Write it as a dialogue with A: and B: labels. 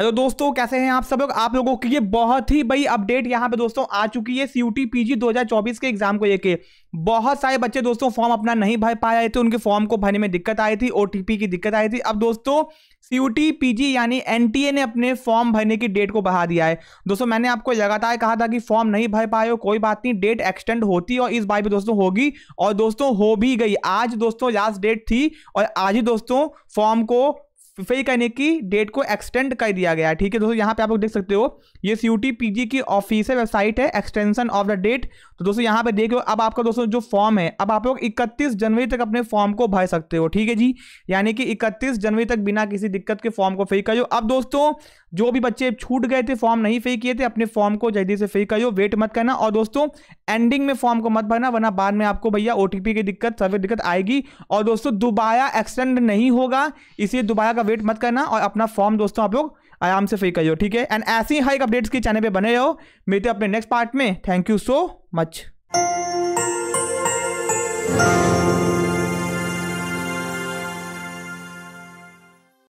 A: hello दोस्तों कैसे हैं आप सब लोग आप लोगों की लिए बहुत ही बड़ी अपडेट यहाँ पे दोस्तों आ चुकी है C U T P G दो हजार चौबीस के एग्जाम को लेके बहुत सारे बच्चे दोस्तों फॉर्म अपना नहीं भर पाए रहे थे उनके फॉर्म को भरने में दिक्कत आई थी ओ की दिक्कत आई थी अब दोस्तों C U T P G यानी एन टी ए ने अपने फॉर्म भरने की डेट को बढ़ा दिया है दोस्तों मैंने आपको लगातार कहा था कि फॉर्म नहीं भर पाए हो कोई बात नहीं डेट एक्सटेंड होती है और इस बार भी दोस्तों होगी और दोस्तों हो भी गई आज दोस्तों लास्ट डेट थी और आज ही दोस्तों फॉर्म को फिल करने की डेट को एक्सटेंड कर दिया गया है ठीक है दोस्तों यहाँ पे आप लोग देख सकते हो ये सी यू की ऑफिशियल वेबसाइट है एक्सटेंशन ऑफ द डेट तो दोस्तों यहाँ पे देखो अब आपका दोस्तों जो फॉर्म है अब आप लोग 31 जनवरी तक अपने फॉर्म को भर सकते हो ठीक है जी यानी कि 31 जनवरी तक बिना किसी दिक्कत के फॉर्म को फिल करो अब दोस्तों जो भी बच्चे छूट गए थे फॉर्म नहीं फिल किए थे अपने फॉर्म को जल्दी से फिल करो वेट मत करना और दोस्तों एंडिंग में फॉर्म को मत भरना वरना बाद में आपको भैया ओ की दिक्कत सर्वे दिक्कत आएगी और दोस्तों दोबारा एक्सटेंड नहीं होगा इसलिए दोबारा का वेट मत करना और अपना फॉर्म दोस्तों आप लोग आराम से फिल करिए ठीक है एंड ऐसी ही एक अपडेट्स की चैनल पे बने रहो मिलते अपने नेक्स्ट पार्ट में थैंक यू सो मच